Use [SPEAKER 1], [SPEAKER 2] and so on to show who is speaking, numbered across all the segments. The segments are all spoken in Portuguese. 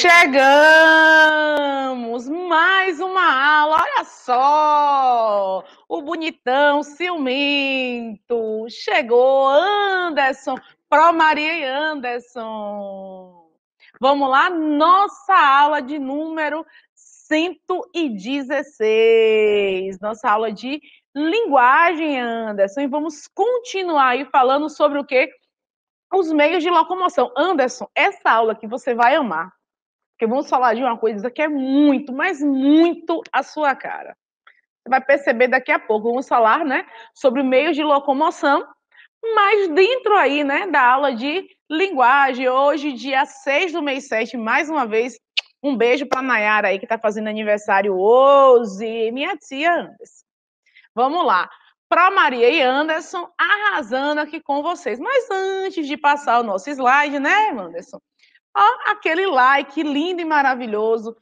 [SPEAKER 1] Chegamos! Mais uma aula, olha só! O bonitão ciumento chegou, Anderson, Pro Maria e Anderson. Vamos lá, nossa aula de número 116, nossa aula de linguagem, Anderson. E vamos continuar aí falando sobre o que? Os meios de locomoção. Anderson, essa aula que você vai amar. Porque vamos falar de uma coisa que é muito, mas muito a sua cara. Você vai perceber daqui a pouco. Vamos falar, né, sobre meios de locomoção, mas dentro aí, né, da aula de linguagem. Hoje, dia 6 do mês 7, mais uma vez, um beijo para Nayara aí que está fazendo aniversário hoje, minha tia Anderson. Vamos lá. Para Maria e Anderson, arrasando aqui com vocês. Mas antes de passar o nosso slide, né, Anderson? ó, aquele like lindo e maravilhoso.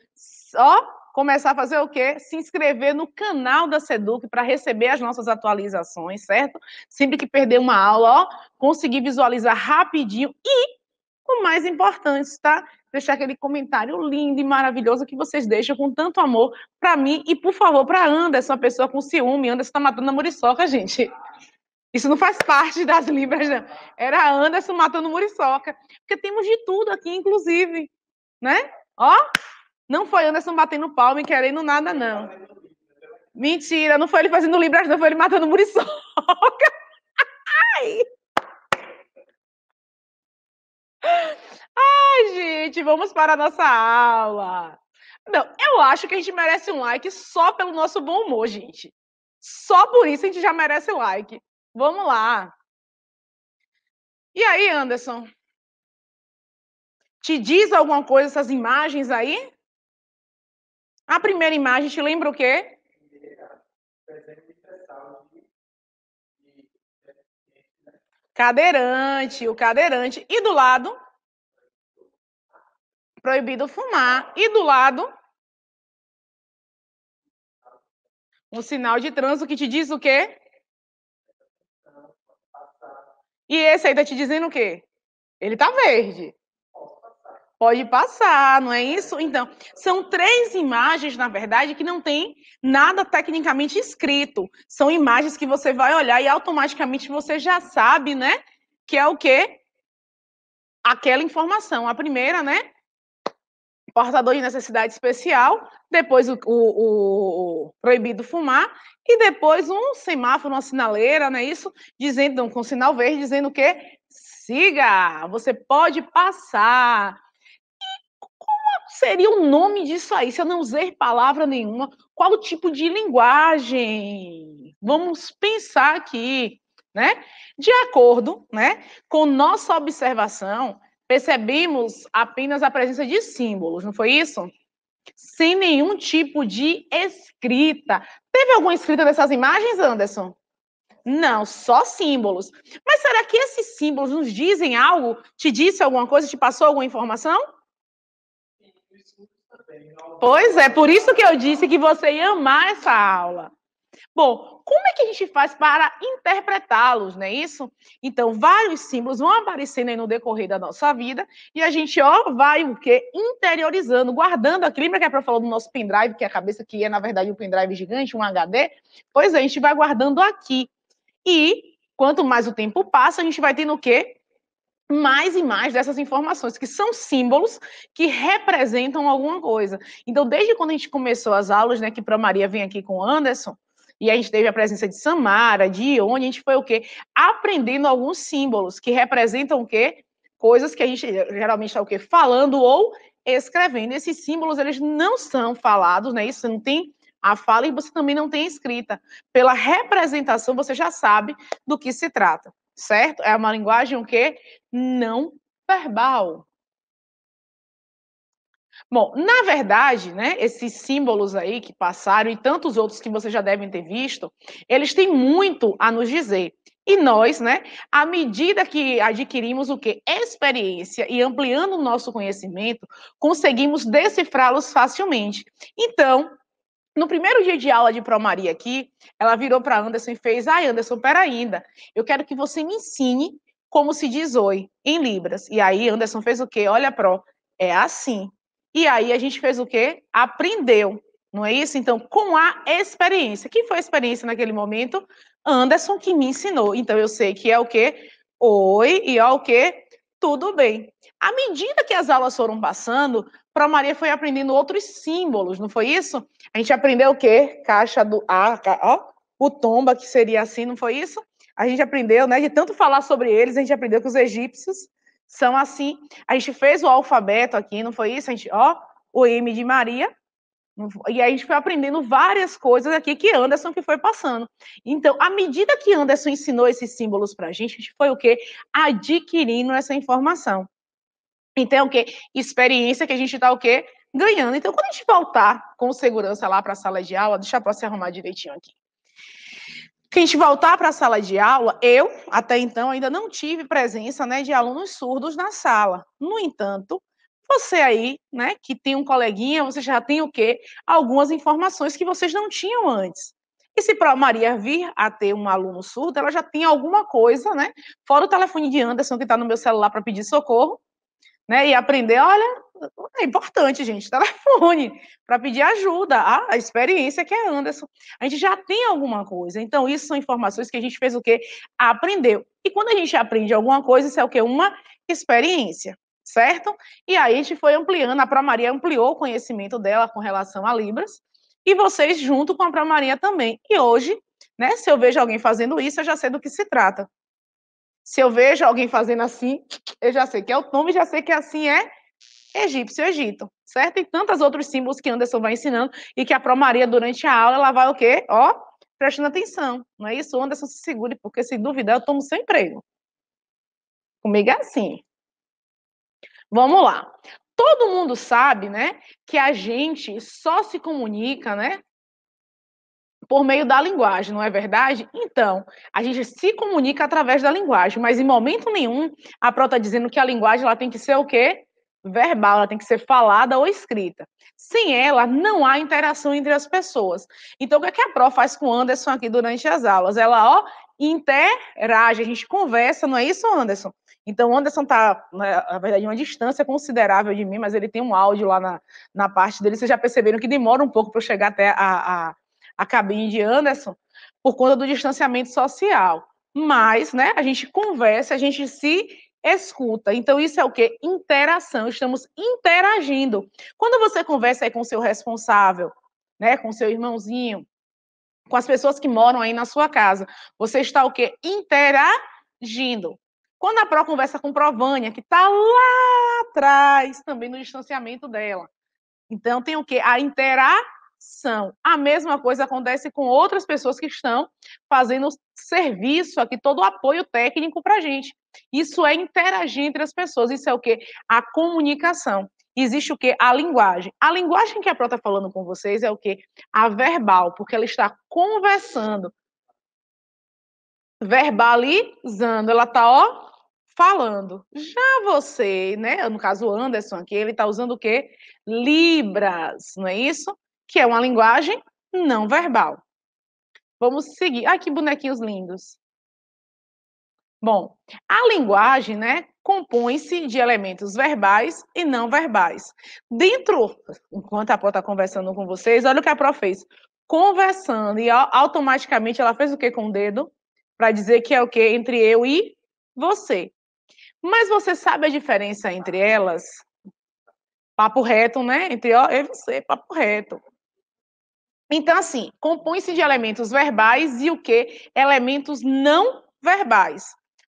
[SPEAKER 1] Ó, começar a fazer o quê? Se inscrever no canal da Seduc para receber as nossas atualizações, certo? Sempre que perder uma aula, ó, conseguir visualizar rapidinho e o mais importante, tá? Deixar aquele comentário lindo e maravilhoso que vocês deixam com tanto amor para mim e, por favor, para Anderson, uma pessoa com ciúme. Anderson está matando a muriçoca, gente. Isso não faz parte das Libras, não. Era Anderson matando Muriçoca. Porque temos de tudo aqui, inclusive. Né? Ó, não foi Anderson batendo palma e querendo nada, não. Mentira, não foi ele fazendo Libras, não. Foi ele matando Muriçoca. Ai! Ai, gente, vamos para a nossa aula. Não, eu acho que a gente merece um like só pelo nosso bom humor, gente. Só por isso a gente já merece like. Vamos lá. E aí,
[SPEAKER 2] Anderson? Te diz alguma coisa essas imagens aí? A primeira imagem te lembra o quê? Cadeirante, o cadeirante. E do lado? Proibido fumar. E do lado? Um sinal de trânsito que te diz o
[SPEAKER 1] quê? E esse aí tá te dizendo o quê? Ele tá verde. Pode passar, não é isso? Então, são três imagens, na verdade, que não tem nada tecnicamente escrito. São imagens que você vai olhar e automaticamente você já sabe, né? Que é o quê? Aquela informação. A primeira, né? portador de necessidade especial, depois o, o, o, proibido fumar, e depois um semáforo, uma sinaleira, não é isso? Dizendo, com sinal verde, dizendo que siga, você pode passar. E qual seria o nome disso aí, se eu não usei palavra nenhuma? Qual o tipo de linguagem? Vamos pensar aqui, né? De acordo né, com nossa observação, percebimos apenas a presença de símbolos, não foi isso? Sem nenhum tipo de escrita. Teve alguma escrita nessas imagens, Anderson? Não, só símbolos. Mas será que esses símbolos nos dizem algo? Te disse alguma coisa? Te passou alguma informação? Pois é, por isso que eu disse que você ia amar essa aula. Bom, como é que a gente faz para interpretá-los, não é isso? Então, vários símbolos vão aparecendo aí no decorrer da nossa vida e a gente, ó, vai o quê? Interiorizando, guardando Aqui, Lembra que a Pro falou do nosso pendrive, que é a cabeça que é, na verdade, um pendrive gigante, um HD? Pois é, a gente vai guardando aqui. E quanto mais o tempo passa, a gente vai tendo o quê? mais e mais dessas informações, que são símbolos que representam alguma coisa. Então, desde quando a gente começou as aulas, né, que para Maria vem aqui com o Anderson, e a gente teve a presença de Samara, de Ione, a gente foi o quê? Aprendendo alguns símbolos que representam o quê? Coisas que a gente geralmente está o quê? Falando ou escrevendo. Esses símbolos, eles não são falados, né? Isso não tem a fala e você também não tem escrita. Pela representação, você já sabe do que se trata, certo? É uma linguagem o quê? Não verbal. Bom, na verdade, né, esses símbolos aí que passaram e tantos outros que vocês já devem ter visto, eles têm muito a nos dizer. E nós, né, à medida que adquirimos o que experiência e ampliando o nosso conhecimento, conseguimos decifrá-los facilmente. Então, no primeiro dia de aula de Promaria aqui, ela virou para Anderson e fez: "Ai, ah, Anderson, pera ainda. Eu quero que você me ensine como se diz oi em libras". E aí Anderson fez o quê? Olha, pro, é assim. E aí a gente fez o quê? Aprendeu, não é isso? Então, com a experiência. Quem foi a experiência naquele momento? Anderson que me ensinou. Então eu sei que é o quê? Oi e é o quê? Tudo bem. À medida que as aulas foram passando, para Maria foi aprendendo outros símbolos, não foi isso? A gente aprendeu o quê? Caixa do ah, ó, o tomba que seria assim, não foi isso? A gente aprendeu, né? De tanto falar sobre eles, a gente aprendeu que os egípcios são assim. A gente fez o alfabeto aqui, não foi isso? A gente, ó, o M de Maria. E a gente foi aprendendo várias coisas aqui que Anderson que foi passando. Então, à medida que Anderson ensinou esses símbolos para a gente, a gente foi o quê? Adquirindo essa informação. Então, é o quê? Experiência que a gente está o quê? Ganhando. Então, quando a gente voltar com segurança lá para a sala de aula, deixa eu se arrumar direitinho aqui que a gente voltar para a sala de aula, eu, até então, ainda não tive presença né, de alunos surdos na sala. No entanto, você aí, né, que tem um coleguinha, você já tem o quê? Algumas informações que vocês não tinham antes. E se para Maria vir a ter um aluno surdo, ela já tem alguma coisa, né? Fora o telefone de Anderson que está no meu celular para pedir socorro, né? E aprender, olha, é importante, gente, telefone para pedir ajuda. Ah, a experiência que é Anderson. A gente já tem alguma coisa. Então, isso são informações que a gente fez o quê? Aprendeu. E quando a gente aprende alguma coisa, isso é o quê? Uma experiência, certo? E aí a gente foi ampliando, a Pramaria ampliou o conhecimento dela com relação a Libras, e vocês junto com a Pramaria também. E hoje, né, se eu vejo alguém fazendo isso, eu já sei do que se trata. Se eu vejo alguém fazendo assim, eu já sei que é o nome, já sei que assim é egípcio, é Egito, certo? E tantos outros símbolos que Anderson vai ensinando e que a Pro Maria, durante a aula, ela vai o quê? Ó, prestando atenção, não é isso? Anderson, se segure, porque se duvidar, eu tomo seu emprego. Comigo é assim. Vamos lá. Todo mundo sabe, né, que a gente só se comunica, né, por meio da linguagem, não é verdade? Então, a gente se comunica através da linguagem, mas em momento nenhum a Pro está dizendo que a linguagem ela tem que ser o quê? Verbal, ela tem que ser falada ou escrita. Sem ela, não há interação entre as pessoas. Então, o que, é que a Pro faz com o Anderson aqui durante as aulas? Ela, ó, interage, a gente conversa, não é isso, Anderson? Então, o Anderson está, né, na verdade, uma distância considerável de mim, mas ele tem um áudio lá na, na parte dele. Vocês já perceberam que demora um pouco para eu chegar até a, a a cabine de Anderson, por conta do distanciamento social. Mas, né, a gente conversa, a gente se escuta. Então, isso é o que? Interação. Estamos interagindo. Quando você conversa aí com o seu responsável, né, com seu irmãozinho, com as pessoas que moram aí na sua casa, você está o que? Interagindo. Quando a Pro conversa com Provânia, que está lá atrás, também no distanciamento dela. Então, tem o que? A interação são. A mesma coisa acontece com outras pessoas que estão fazendo serviço aqui, todo o apoio técnico para a gente. Isso é interagir entre as pessoas, isso é o que? A comunicação. Existe o que? A linguagem. A linguagem que a Pro está falando com vocês é o que? A verbal, porque ela está conversando, verbalizando, ela está, ó, falando. Já você, né, no caso o Anderson aqui, ele está usando o quê? Libras, não é isso? que é uma linguagem não verbal. Vamos seguir. Ai, que bonequinhos lindos. Bom, a linguagem, né, compõe-se de elementos verbais e não verbais. Dentro, enquanto a Pó está conversando com vocês, olha o que a Pró fez. Conversando, e automaticamente ela fez o que com o dedo? Para dizer que é o que entre eu e você. Mas você sabe a diferença entre elas? Papo reto, né? Entre ó, eu e você, papo reto. Então, assim, compõe-se de elementos verbais e o que? Elementos não verbais.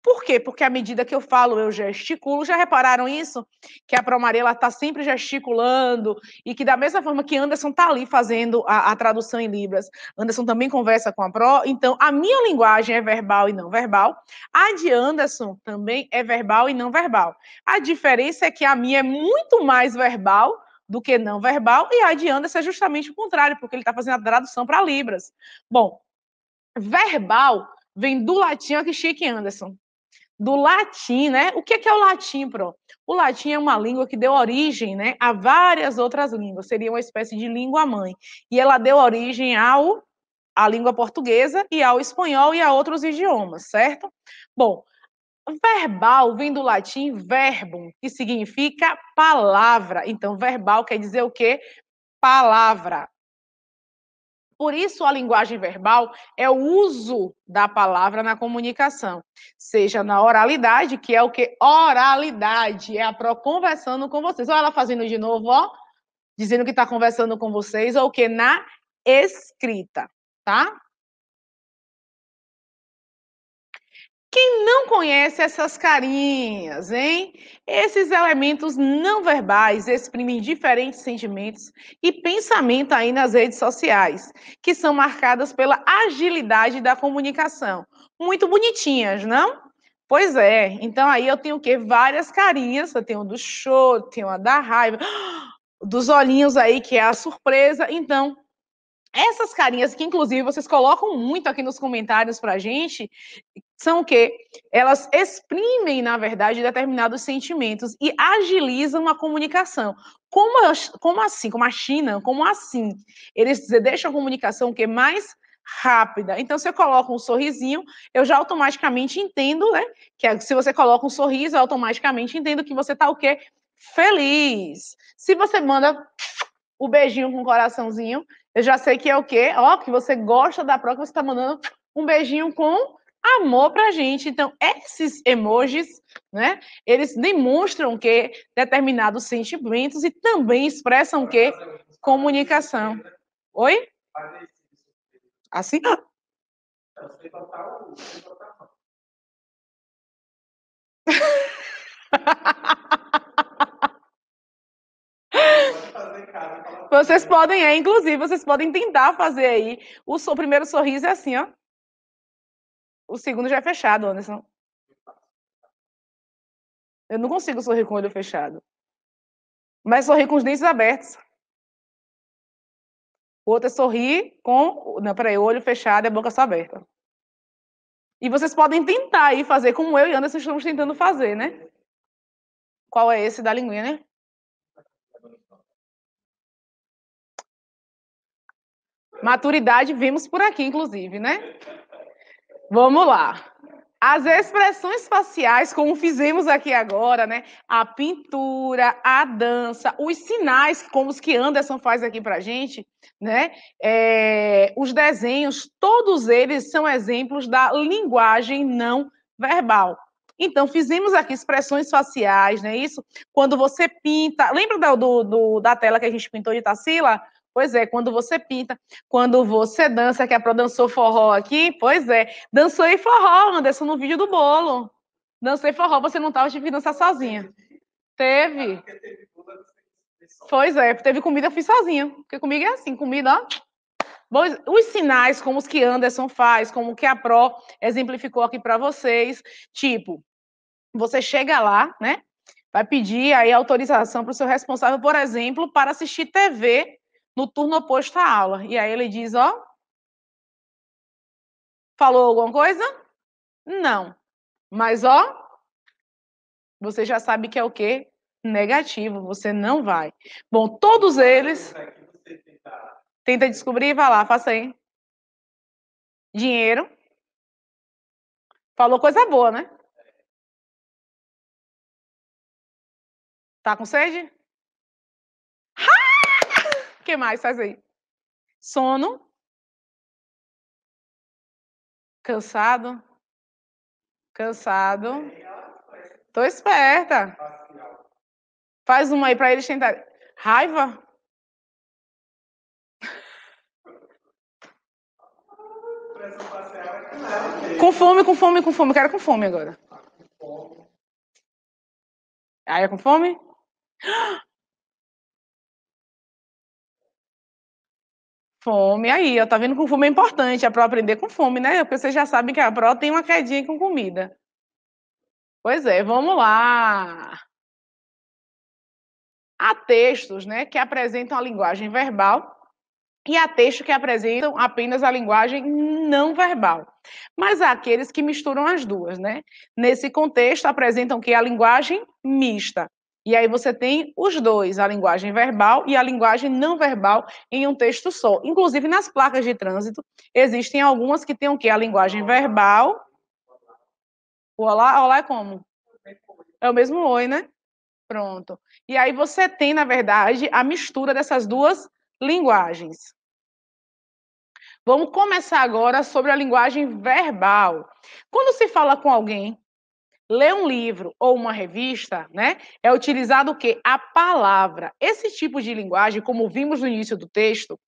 [SPEAKER 1] Por quê? Porque à medida que eu falo, eu gesticulo. Já repararam isso? Que a Maria está sempre gesticulando e que da mesma forma que Anderson está ali fazendo a, a, tradução em Libras, Anderson também conversa com a Pro. Então, a minha linguagem é verbal e não verbal. A de Anderson também é verbal e não verbal. A diferença é que a minha é muito mais verbal do que não verbal, e a de Anderson é justamente o contrário, porque ele está fazendo a tradução para Libras. Bom, verbal vem do latim, olha que chique, Anderson. Do latim, né? O que é, que é o latim, pro? O latim é uma língua que deu origem né, a várias outras línguas, seria uma espécie de língua mãe. E ela deu origem ao à língua portuguesa e ao espanhol e a outros idiomas, certo? Bom, Verbal vem do latim verbum, que significa palavra. Então, verbal quer dizer o quê? Palavra. Por isso, a linguagem verbal é o uso da palavra na comunicação, seja na oralidade, que é o que? Oralidade, é a pro conversando com vocês. Ou ela fazendo de novo, ó, dizendo que está conversando com vocês, ou o que? Na escrita, tá? Quem não conhece essas carinhas, hein? Esses elementos não verbais exprimem diferentes sentimentos e pensamento aí nas redes sociais, que são marcadas pela agilidade da comunicação. Muito bonitinhas, não? Pois é. Então aí eu tenho o quê? Várias carinhas. Eu tenho do show, tenho a da raiva, dos olhinhos aí, que é a surpresa. Então, essas carinhas que, inclusive, vocês colocam muito aqui nos comentários a gente, são o que elas exprimem, na verdade, determinados sentimentos e agilizam a comunicação. Como, como assim? Como a China? Como assim? Eles deixam a comunicação o que mais rápida. Então, se eu coloco um sorrisinho, eu já automaticamente entendo, né? Que é, se você coloca um sorriso, eu automaticamente entendo que você tá o quê? Feliz. Se você manda o beijinho com o coraçãozinho, eu já sei que é o quê? Ó, que você gosta da prova, você tá mandando um beijinho com amor para a gente. Então, esses emojis, né, eles demonstram que determinados sentimentos e também expressam que comunicação. Oi? Assim? Vocês podem, é, inclusive, vocês podem tentar fazer aí. O, o primeiro sorriso é assim, ó.
[SPEAKER 2] O segundo já é fechado, Anderson. Eu não consigo sorrir com o olho fechado. Mas sorrir com os dentes abertos.
[SPEAKER 1] O outro é sorrir com. Não, peraí, o olho fechado e a boca só aberta. E vocês podem tentar aí fazer como eu e Anderson estamos tentando fazer, né?
[SPEAKER 2] Qual é esse da linguinha, né?
[SPEAKER 1] Maturidade vimos por aqui, inclusive, né? Vamos lá. As expressões faciais, como fizemos aqui agora, né? A pintura, a dança, os sinais, como os que Anderson faz aqui para gente, né? É, os desenhos, todos eles são exemplos da linguagem não verbal. Então, fizemos aqui expressões faciais, não é isso? Quando você pinta. Lembra do, do da tela que a gente pintou de Sim. Pois é, quando você pinta, quando você dança, que a Pro dançou forró aqui, pois é, dançou e forró, Anderson, no vídeo do bolo. Dancei forró, você não estava, tive que dançar sozinha. Teve. Ah, pois é, teve comida, eu fiz sozinha. Porque comigo é assim, comida, ó. Bom, os sinais, como os que Anderson faz, como que a Pro exemplificou aqui para vocês, tipo, você chega lá, né? Vai pedir aí autorização para o seu responsável, por exemplo, para assistir TV no turno oposto à aula. E aí ele diz, ó, falou alguma coisa? Não. Mas ó, você já sabe que é o quê? Negativo, você não vai. Bom, todos eles é Tenta descobrir, vai lá, faça aí. Dinheiro.
[SPEAKER 2] Falou coisa boa, né? É. Tá com sede? que mais? Faz aí. Sono.
[SPEAKER 1] Cansado. Cansado. Tô esperta. Faz uma aí para eles tentarem. Raiva.
[SPEAKER 2] Com fome, com fome, com fome. Quero com fome agora. Aí é com fome?
[SPEAKER 1] Fome, aí, eu tá vendo que fome é importante, a é Pro aprender com fome, né? Porque vocês já sabem que a Pro tem uma quedinha com comida. Pois é, vamos lá. Há textos né, que apresentam a linguagem verbal e há textos que apresentam apenas a linguagem não verbal. Mas há aqueles que misturam as duas, né? Nesse contexto, apresentam que a linguagem mista. E aí você tem os dois, a linguagem verbal e a linguagem não verbal em um texto só. Inclusive nas placas de trânsito existem algumas que têm o quê? A linguagem verbal. O olá, olá é como? É o mesmo oi, né? Pronto. E aí você tem, na verdade, a mistura dessas duas linguagens. Vamos começar agora sobre a linguagem verbal. Quando se fala com alguém, ler um livro ou uma revista, né, é utilizado o quê? A palavra. Esse tipo de linguagem, como vimos no início do texto,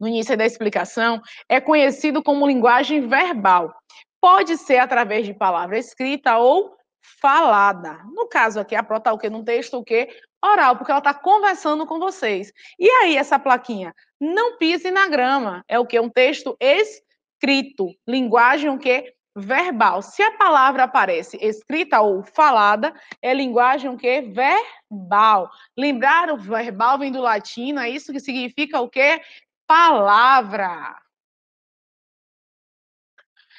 [SPEAKER 1] no início da explicação, é conhecido como linguagem verbal. Pode ser através de palavra escrita ou falada. No caso aqui, a Pro está o quê? Num texto o quê? Oral, porque ela está conversando com vocês. E aí, essa plaquinha, não pise na grama, é o quê? Um texto escrito. Linguagem o quê? verbal. Se a palavra aparece escrita ou falada, é linguagem o quê? Verbal. Lembrar o verbal vem do latim, é isso que significa o quê? Palavra.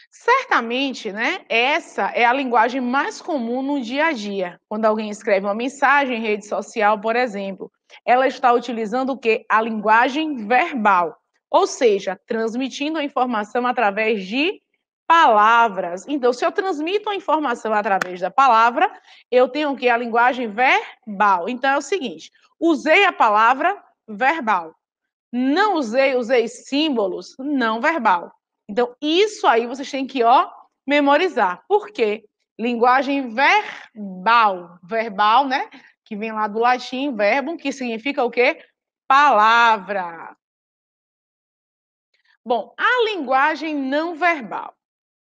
[SPEAKER 1] Certamente, né? Essa é a linguagem mais comum no dia a dia. Quando alguém escreve uma mensagem em rede social, por exemplo, ela está utilizando o que? A linguagem verbal, ou seja, transmitindo a informação através de palavras. Então, se eu transmito a informação através da palavra, eu tenho que a linguagem verbal. Então é o seguinte: usei a palavra verbal. Não usei, usei símbolos não verbal. Então, isso aí vocês têm que, ó, memorizar. Por quê? Linguagem verbal. Verbal, né? Que vem lá do latim, verbum, que significa o quê? Palavra. Bom, a linguagem não verbal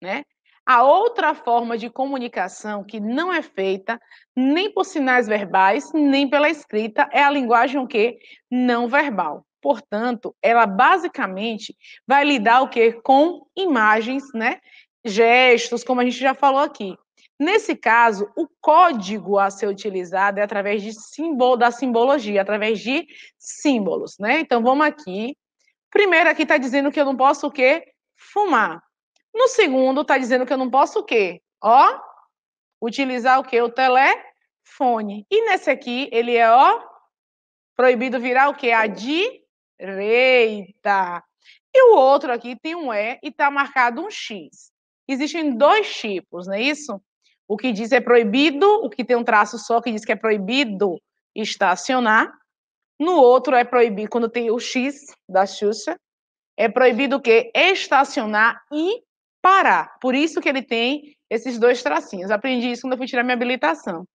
[SPEAKER 1] né? A outra forma de comunicação que não é feita nem por sinais verbais, nem pela escrita, é a linguagem o quê? Não verbal. Portanto, ela basicamente vai lidar o quê? Com imagens, né? Gestos, como a gente já falou aqui. Nesse caso, o código a ser utilizado é através de simbolo, da simbologia, através de símbolos, né? Então, vamos aqui. Primeiro aqui está dizendo que eu não posso o quê? Fumar. No segundo, está dizendo que eu não posso o quê? Ó, utilizar o quê? O telefone. E nesse aqui, ele é, ó, proibido virar o quê? A direita. E o outro aqui tem um E e está marcado um X. Existem dois tipos, não é isso? O que diz é proibido, o que tem um traço só que diz que é proibido estacionar. No outro é proibido, quando tem o X da Xuxa, é proibido o quê? Estacionar e parar. Por isso que ele tem esses dois tracinhos. Aprendi isso quando eu fui tirar minha habilitação.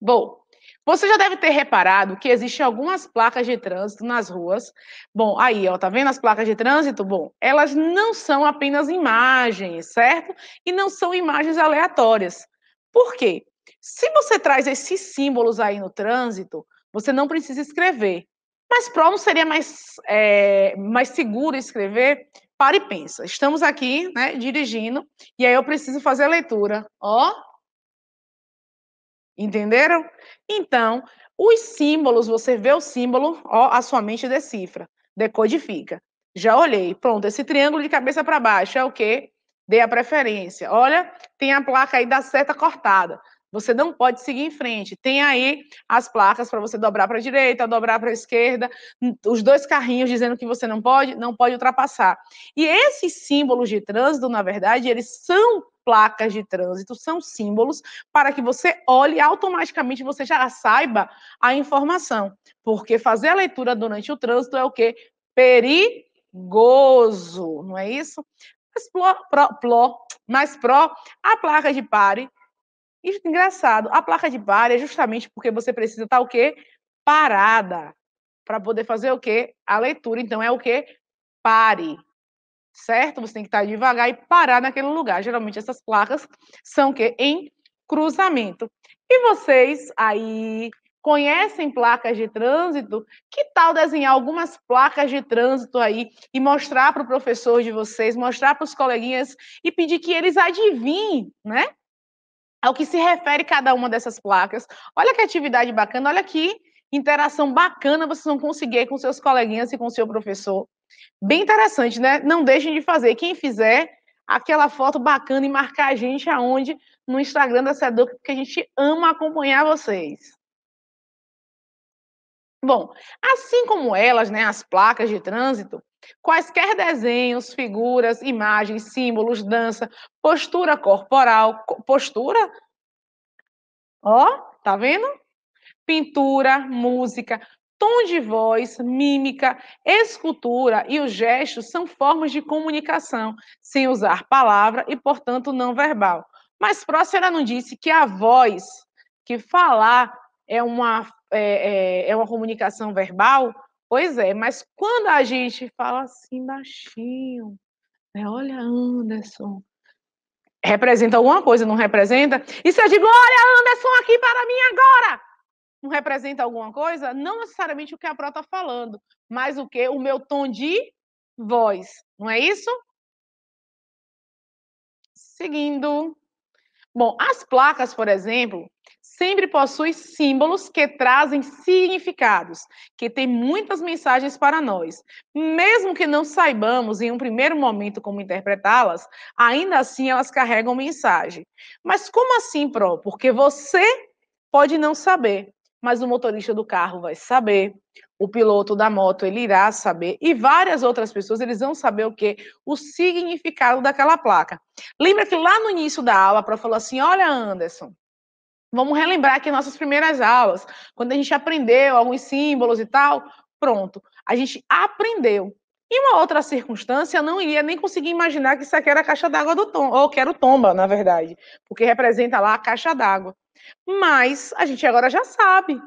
[SPEAKER 1] Bom, você já deve ter reparado que existem algumas placas de trânsito nas ruas. Bom, aí, ó, tá vendo as placas de trânsito? Bom, elas não são apenas imagens, certo? E não são imagens aleatórias. Por quê? Se você traz esses símbolos aí no trânsito, você não precisa escrever. Mas prova seria mais, é, mais seguro escrever para e pensa. Estamos aqui, né, dirigindo, e aí eu preciso fazer a leitura. Ó. Entenderam? Então, os símbolos, você vê o símbolo, ó, a sua mente decifra, decodifica. Já olhei, pronto, esse triângulo de cabeça para baixo é o quê? Dê a preferência. Olha, tem a placa aí da seta cortada. Você não pode seguir em frente. Tem aí as placas para você dobrar para a direita, dobrar para a esquerda, os dois carrinhos dizendo que você não pode, não pode ultrapassar. E esses símbolos de trânsito, na verdade, eles são placas de trânsito, são símbolos para que você olhe automaticamente você já saiba a informação. Porque fazer a leitura durante o trânsito é o quê? Perigoso, não é isso? Mas pró, pró, pró, mas pró a placa de pare é engraçado, a placa de pare é justamente porque você precisa estar tá o quê? Parada. Para poder fazer o quê? A leitura. Então é o quê? Pare. Certo? Você tem que estar tá devagar e parar naquele lugar. Geralmente essas placas são o quê? Em cruzamento. E vocês aí conhecem placas de trânsito? Que tal desenhar algumas placas de trânsito aí e mostrar para o professor de vocês, mostrar para os coleguinhas e pedir que eles adivinhem, né? ao que se refere cada uma dessas placas. Olha que atividade bacana, olha que interação bacana vocês vão conseguir com seus coleguinhas e com seu professor. Bem interessante, né? Não deixem de fazer. Quem fizer aquela foto bacana e marcar a gente aonde? No Instagram da Seduc, porque a gente ama acompanhar vocês. Bom, assim como elas, né, as placas de trânsito, Quaisquer desenhos, figuras, imagens, símbolos, dança, postura corporal, postura, ó, tá vendo? Pintura, música, tom de voz, mímica, escultura e os gestos são formas de comunicação, sem usar palavra e, portanto, não verbal. Mas Prócera não disse que a voz, que falar é uma, é, é, é uma comunicação verbal? Pois é, mas quando a gente fala assim baixinho, né? olha, Anderson, representa alguma coisa, não representa? E se eu digo, olha, Anderson, aqui para mim agora, não representa alguma coisa? Não necessariamente o que a Pro está falando, mas o que? O meu tom de voz, não é isso? Seguindo. Bom, as placas, por exemplo, sempre possui símbolos que trazem significados, que têm muitas mensagens para nós. Mesmo que não saibamos em um primeiro momento como interpretá-las, ainda assim elas carregam mensagem. Mas como assim, Pro? Porque você pode não saber, mas o motorista do carro vai saber, o piloto da moto ele irá saber e várias outras pessoas eles vão saber o que o significado daquela placa. Lembra que lá no início da aula a Pro falou assim: "Olha, Anderson, vamos relembrar aqui nossas primeiras aulas, quando a gente aprendeu alguns símbolos e tal, pronto, a gente aprendeu. Em uma outra circunstância, eu não iria nem conseguir imaginar que isso aqui era a caixa d'água do Tom, ou que era o Tomba, na verdade, porque representa lá a caixa d'água. Mas a gente agora já sabe.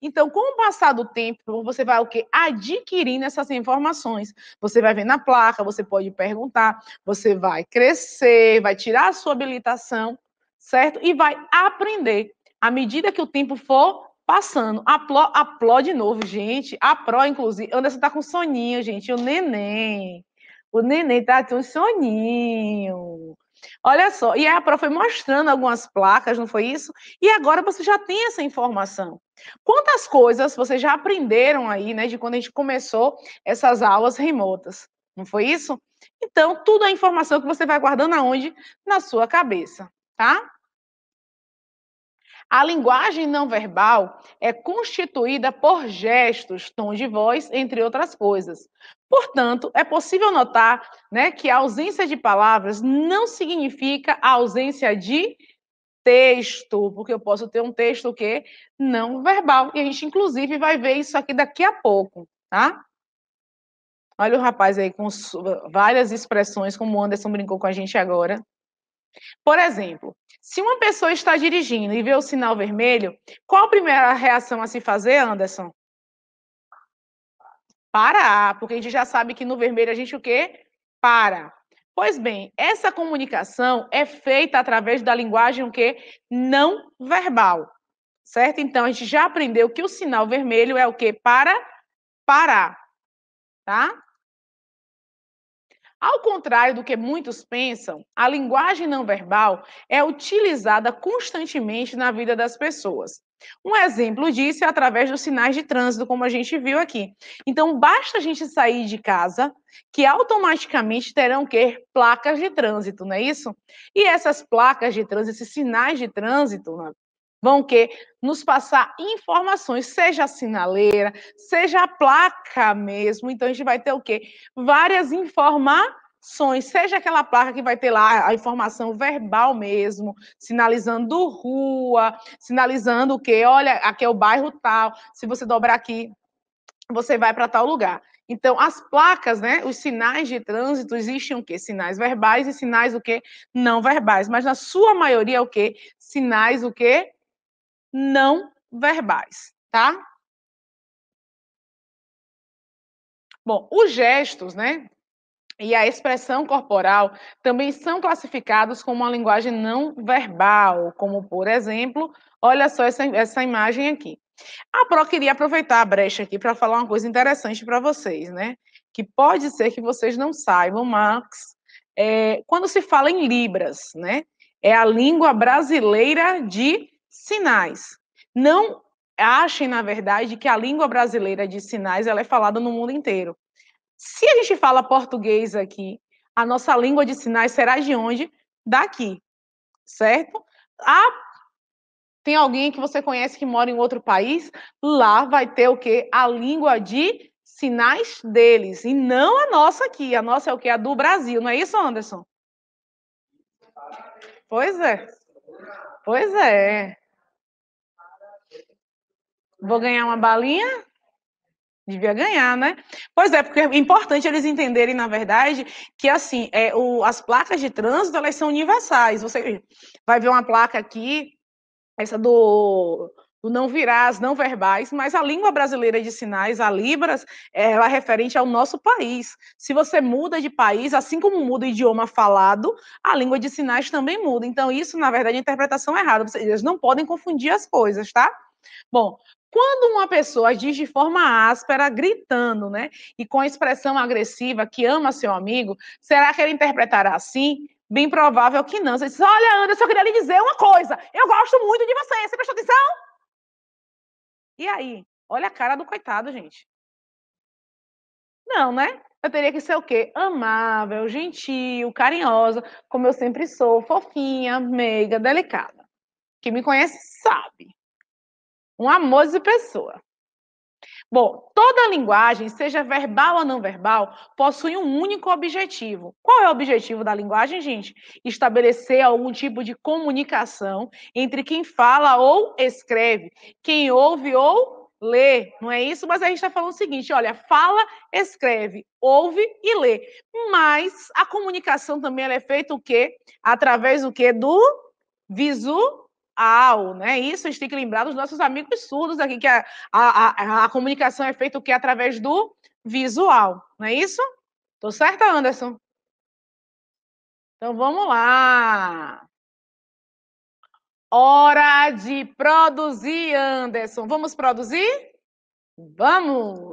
[SPEAKER 1] Então, com o passar do tempo, você vai o quê? Adquirindo essas informações. Você vai ver na placa, você pode perguntar, você vai crescer, vai tirar a sua habilitação certo? E vai aprender à medida que o tempo for passando. A Pro, a Pro de novo, gente. A Pro, inclusive. Anderson tá com soninho, gente. O neném. O neném tá com soninho. Olha só, e a Pro foi mostrando algumas placas, não foi isso? E agora você já tem essa informação. Quantas coisas vocês já aprenderam aí, né, de quando a gente começou essas aulas remotas? Não foi isso? Então, tudo é informação que você vai guardando aonde? Na sua cabeça tá? A linguagem não verbal é constituída por gestos, tons de voz, entre outras coisas. Portanto, é possível notar né, que a ausência de palavras não significa a ausência de texto, porque eu posso ter um texto que não verbal, e a gente, inclusive, vai ver isso aqui daqui a pouco, tá? Olha o rapaz aí com várias expressões, como o Anderson brincou com a gente agora. Por exemplo, se uma pessoa está dirigindo e vê o sinal vermelho, qual a primeira reação a se fazer, Anderson? Parar, porque a gente já sabe que no vermelho a gente o quê? Para. Pois bem, essa comunicação é feita através da linguagem o quê? Não verbal. Certo? Então a gente já aprendeu que o sinal vermelho é o quê? Para parar. Tá? Ao contrário do que muitos pensam, a linguagem não verbal é utilizada constantemente na vida das pessoas. Um exemplo disso é através dos sinais de trânsito, como a gente viu aqui. Então, basta a gente sair de casa, que automaticamente terão que placas de trânsito, não é isso? E essas placas de trânsito, esses sinais de trânsito, né, vão que nos passar informações, seja a sinaleira, seja a placa mesmo. Então a gente vai ter o quê? Várias informações, seja aquela placa que vai ter lá a informação verbal mesmo, sinalizando rua, sinalizando o quê? Olha, aqui é o bairro tal, se você dobrar aqui, você vai para tal lugar. Então, as placas, né, os sinais de trânsito, existem o quê? Sinais verbais e sinais o quê? Não verbais, mas na sua maioria é o quê? Sinais o quê? não verbais, tá? Bom, os gestos, né? E a expressão corporal também são classificados como uma linguagem não verbal, como por exemplo, olha só essa, essa imagem aqui. A ah, Pro queria aproveitar a brecha aqui para falar uma coisa interessante para vocês, né? Que pode ser que vocês não saibam, Max, é, eh, quando se fala em Libras, né? É a língua brasileira de sinais. Não achem, na verdade, que a língua brasileira de sinais ela é falada no mundo inteiro. Se a gente fala português aqui, a nossa língua de sinais será de onde? Daqui, certo? Ah, tem alguém que você conhece que mora em outro país, lá vai ter o quê? A língua de sinais deles, e não a nossa aqui. A nossa é o quê? A do Brasil, não é isso, Anderson? Pois é. Pois é. Vou ganhar uma balinha? Devia ganhar, né? Pois é, porque é importante eles entenderem, na verdade, que assim, é, o, as placas de trânsito, elas são universais. Você vai ver uma placa aqui, essa do, do não virás, não verbais, mas a língua brasileira de sinais, a Libras, é, ela é referente ao nosso país. Se você muda de país, assim como muda o idioma falado, a língua de sinais também muda. Então, isso, na verdade, é interpretação errada. Eles não podem confundir as coisas, tá? Bom, quando uma pessoa diz de forma áspera, gritando, né, e com expressão agressiva que ama seu amigo, será que ele interpretará assim? Bem provável que não. Você diz: Olha, Anderson, eu queria lhe dizer uma coisa. Eu gosto muito de você. Você prestou atenção? E aí? Olha a cara do coitado, gente. Não, né? Eu teria que ser o quê? Amável, gentil, carinhosa, como eu sempre sou, fofinha, meiga, delicada. Quem me conhece sabe. Um amor de pessoa. Bom, toda linguagem, seja verbal ou não verbal, possui um único objetivo. Qual é o objetivo da linguagem, gente? Estabelecer algum tipo de comunicação entre quem fala ou escreve, quem ouve ou lê, não é isso? Mas a gente está falando o seguinte: olha, fala, escreve, ouve e lê. Mas a comunicação também é feita o quê? Através do quê? Do visu ao, né? Isso a gente tem que lembrar dos nossos amigos surdos aqui, que a, a, a, a comunicação é feita o que? Através do visual, não é isso? Tô certa, Anderson? Então vamos lá. Hora de produzir, Anderson. Vamos produzir? Vamos!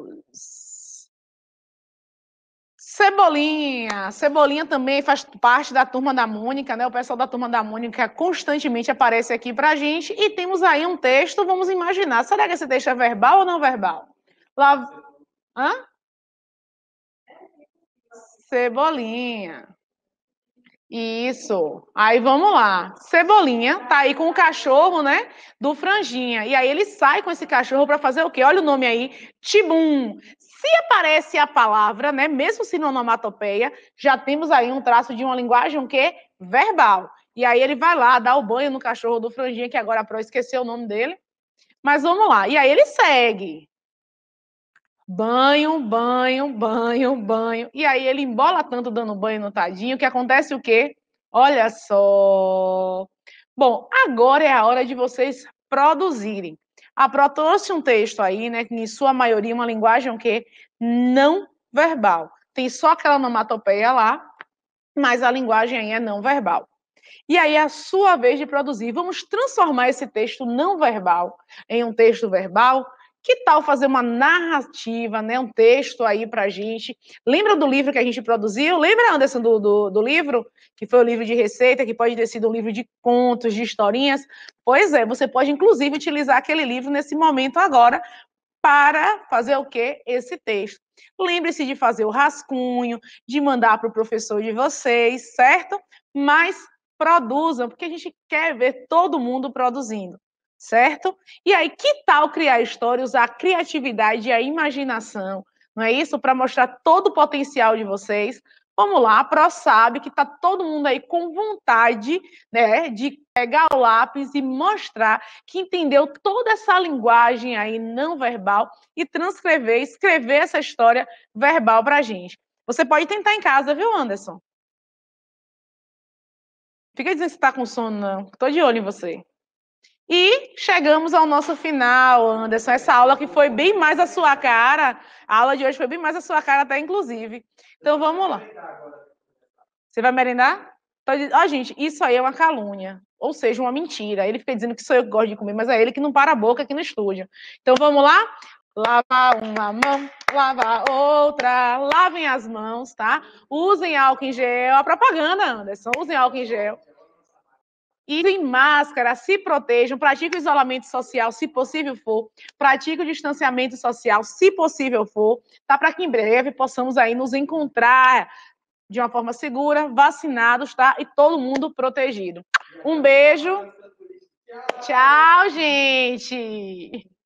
[SPEAKER 1] Cebolinha, Cebolinha também faz parte da turma da Mônica, né? O pessoal da turma da Mônica constantemente aparece aqui para gente e temos aí um texto. Vamos imaginar, será que esse texto é verbal ou não verbal? Lá, hã? Cebolinha. Isso. Aí vamos lá. Cebolinha tá aí com o cachorro, né? Do franjinha. E aí ele sai com esse cachorro para fazer o quê? Olha o nome aí. Tibum. Se aparece a palavra, né, mesmo se não onomatopeia, já temos aí um traço de uma linguagem que verbal. E aí ele vai lá, dar o banho no cachorro do franjinha, que agora a Pro esqueceu o nome dele. Mas vamos lá. E aí ele segue. Banho, banho, banho, banho. E aí ele embola tanto dando banho no tadinho que acontece o quê? Olha só. Bom, agora é a hora de vocês produzirem. A Pro trouxe um texto aí, né, que em sua maioria uma linguagem o quê? não verbal. Tem só aquela onomatopeia lá, mas a linguagem aí é não verbal. E aí, a sua vez de produzir, vamos transformar esse texto não verbal em um texto verbal que tal fazer uma narrativa, né, um texto aí para a gente? Lembra do livro que a gente produziu? Lembra, Anderson, do, do, do, livro? Que foi o livro de receita, que pode ter sido um livro de contos, de historinhas. Pois é, você pode, inclusive, utilizar aquele livro nesse momento agora para fazer o quê? Esse texto. Lembre-se de fazer o rascunho, de mandar para o professor de vocês, certo? Mas produzam, porque a gente quer ver todo mundo produzindo certo? E aí, que tal criar histórias, a criatividade e a imaginação, não é isso? Para mostrar todo o potencial de vocês. Vamos lá, a Pro sabe que está todo mundo aí com vontade né, de pegar o lápis e mostrar que entendeu toda essa linguagem aí não verbal e transcrever, escrever essa história verbal para a gente. Você pode tentar em casa, viu, Anderson? Fica dizendo que você está com sono, não. Estou de olho em você. E chegamos ao nosso final, Anderson. Essa aula que foi bem mais a sua cara. A aula de hoje foi bem mais a sua cara, até inclusive. Então vamos lá. Você vai merendar? Tá Ó, oh, gente, isso aí é uma calúnia. Ou seja, uma mentira. Ele fica dizendo que sou eu que gosto de comer, mas é ele que não para a boca aqui no estúdio. Então vamos lá? Lava uma mão, lava outra, lavem as mãos, tá? Usem álcool em gel. A propaganda, Anderson, usem álcool em gel. E em máscara, se protejam, pratiquem o isolamento social, se possível for, pratiquem o distanciamento social, se possível for, tá? Para que em breve possamos aí nos encontrar de uma forma segura, vacinados, tá? E todo mundo protegido. Um beijo. Tchau, gente.